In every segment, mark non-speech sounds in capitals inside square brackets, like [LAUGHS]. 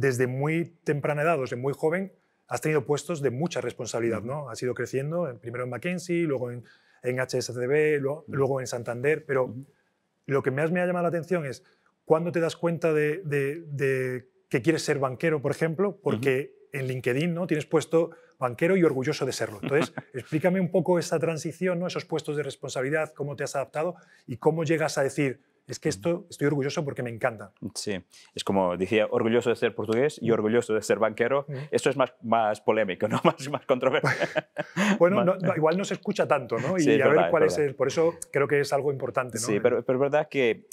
desde muy temprana edad, desde muy joven, has tenido puestos de mucha responsabilidad, ¿no? Has ido creciendo, primero en McKinsey, luego en, en luego, en Santander, pero lo que más me ha llamado la atención es cuándo te das cuenta de, que quieres ser banquero, por ejemplo, porque en LinkedIn ¿no? tienes puesto banquero y orgulloso de serlo. Entonces, [LAUGHS] explícame un poco esa transición, ¿no? esos puestos de responsabilidad, cómo te has adaptado y cómo llegas a decir, es que esto estoy orgulloso porque me encanta. Sí, es como decía, orgulloso de ser portugués y orgulloso de ser banquero. Esto es más, más polémico, [LAUGHS] ¿no? más, más [LAUGHS] bueno, igual no se escucha tanto, ¿no? Y a ver cuál es, el, Por eso creo que es algo importante. ¿no? Sí, pero es verdad que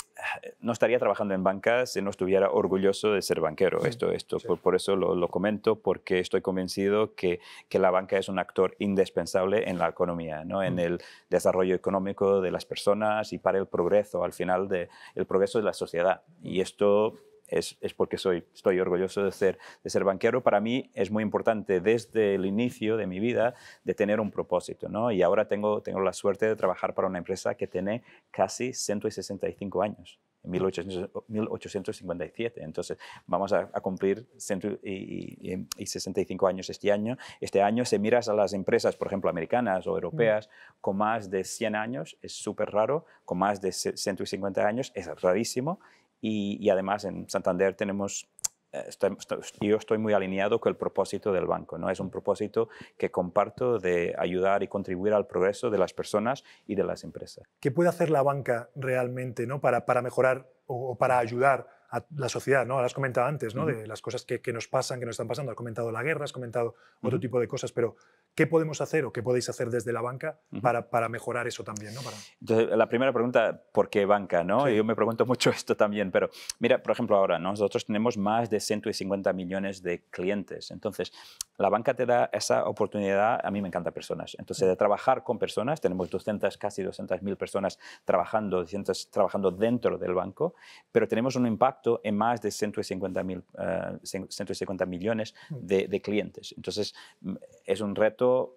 no estaría trabajando en banca si no estuviera orgulloso de ser banquero. esto, esto por, eso lo, comento, porque estoy convencido que, que, la banca es un actor indispensable en la economía, ¿no? en mm. el desarrollo económico de las personas y para el progreso, al final, del el progreso de la sociedad. Y esto es, porque soy, estoy orgulloso de ser, de ser banquero. Para mí es muy importante desde el inicio de mi vida de tener un propósito. ¿no? Y ahora tengo, tengo la suerte de trabajar para una empresa que tiene casi 165 años. 1857. Entonces, vamos a, cumplir 165 años este año. Este año, si miras a las empresas, por ejemplo, americanas o europeas, mm. con más de 100 años, es súper raro, con más de 150 años, es rarísimo y, además en Santander tenemos eh, yo estoy muy alineado con el propósito del banco. ¿no? Es un propósito que comparto de ayudar y contribuir al progreso de las personas y de las empresas. ¿Qué puede hacer la banca realmente ¿no? para, mejorar o para ayudar a la sociedad, ¿no? Lo has comentado antes, ¿no? De las cosas que, nos pasan, que nos están pasando. Has comentado la guerra, has comentado otro tipo de cosas, pero ¿qué podemos hacer o qué podéis hacer desde la banca para, para, mejorar eso también, ¿no? Para... Entonces, la primera pregunta, ¿por qué banca, no? Yo me pregunto mucho [LAUGHS] esto también, pero mira, por ejemplo, ahora nosotros tenemos más de 150 millones de clientes, entonces la banca te da esa oportunidad, a mí me encanta personas, entonces de trabajar con personas, tenemos 200, casi 200.000 personas trabajando, 200, trabajando dentro del banco, pero tenemos un impacto en más de 150, 150 eh, millones de, clientes. Entonces, mm, es un reto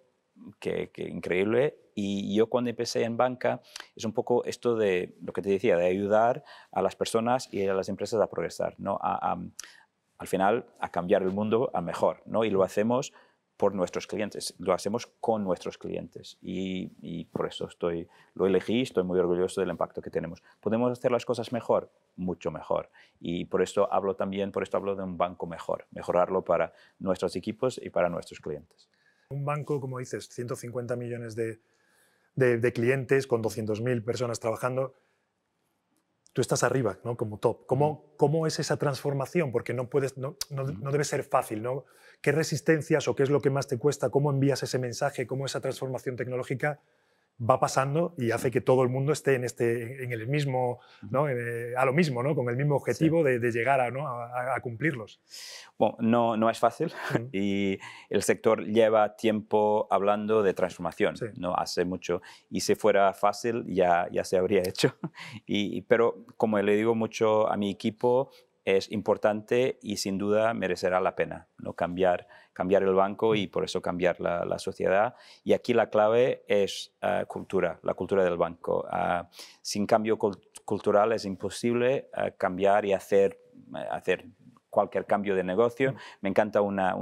que, increíble y yo cuando empecé en banca es un poco esto de lo que te decía, de ayudar a las personas y a las empresas a progresar, ¿no? al final a cambiar el mundo a mejor, ¿no? Y lo hacemos por nuestros clientes, lo hacemos con nuestros clientes y, y, por eso estoy, lo elegí, estoy muy orgulloso del impacto que tenemos. ¿Podemos hacer las cosas mejor? mucho mejor. Y por esto hablo también, por esto hablo de un banco mejor, mejorarlo para nuestros equipos y para nuestros clientes. Un banco, como dices, 150 millones de, de, clientes con 200.000 personas trabajando, tú estás arriba, ¿no? Como top. ¿Cómo, mm. es esa transformación? Porque no, puedes, mm. no, debe ser fácil, ¿no? ¿Qué resistencias o qué es lo que más te cuesta? ¿Cómo envías ese mensaje? ¿Cómo esa transformación tecnológica va pasando y hace que todo el mundo esté en, este, en el mismo, eh, a lo mismo, ¿no? con el mismo objetivo de, llegar a, cumplirlos. Bueno, no, no es fácil [LAUGHS] y el sector lleva tiempo hablando de transformación, no hace mucho, y si fuera fácil ya, ya se habría hecho. [LAUGHS] Y, pero como le digo mucho a mi equipo, es importante y sin duda merecerá la pena ¿no? cambiar, cambiar el banco y por eso cambiar la, sociedad. Y aquí la clave es ah, cultura, la cultura del banco. Ah, sin cambio cultural es imposible ah, cambiar y hacer, hacer cualquier cambio de negocio. Me encanta una,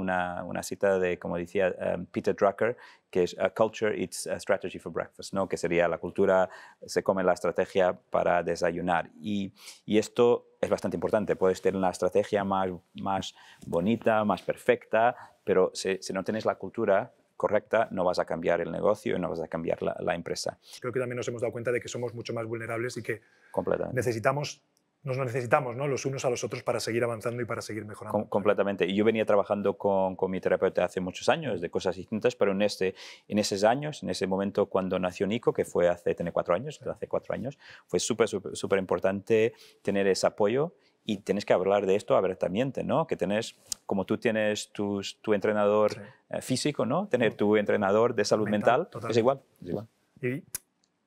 cita de, como decía um, Peter Drucker, que es a uh, culture it's a strategy for breakfast, ¿no? que sería la cultura, se come la estrategia para desayunar. Y, esto es bastante importante, puedes tener la estrategia más, más bonita, más perfecta, pero si, no tienes la cultura, correcta, no vas a cambiar el negocio y no vas a cambiar la, la, empresa. Creo que también nos hemos dado cuenta de que somos mucho más vulnerables y que necesitamos nos necesitamos ¿no? los unos a los otros para seguir avanzando y para seguir mejorando. completamente. Y yo venía trabajando con, mi terapeuta hace muchos años de cosas distintas, pero en, este, en esos años, en ese momento cuando nació Nico, que fue hace tiene cuatro años, hace cuatro años, fue súper, súper importante tener ese apoyo y tienes que hablar de esto abiertamente, ¿no? Que tenés, como tú tienes tu entrenador eh, físico, ¿no? Tener mm. tu entrenador de salud mental, es igual. Es igual. Y,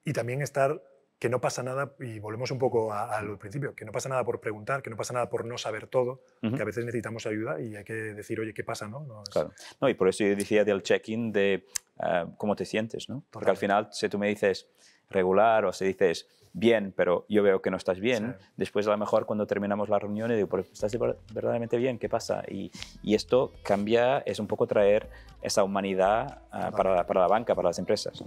y también estar que no pasa nada, y volvemos un poco al principio, que no pasa nada por preguntar, que no pasa nada por no saber todo, que a veces necesitamos ayuda y hay que decir, oye, ¿qué pasa? No, y por eso yo decía del check-in de ah, cómo te sientes, ¿no? Porque al final, si tú me dices regular o si dices bien, pero yo veo que no estás bien, después a lo mejor cuando terminamos la reunión y digo, ¿estás verdaderamente bien? ¿Qué pasa? Y, esto cambia, es un poco traer esa humanidad ah, para, la banca, para las empresas.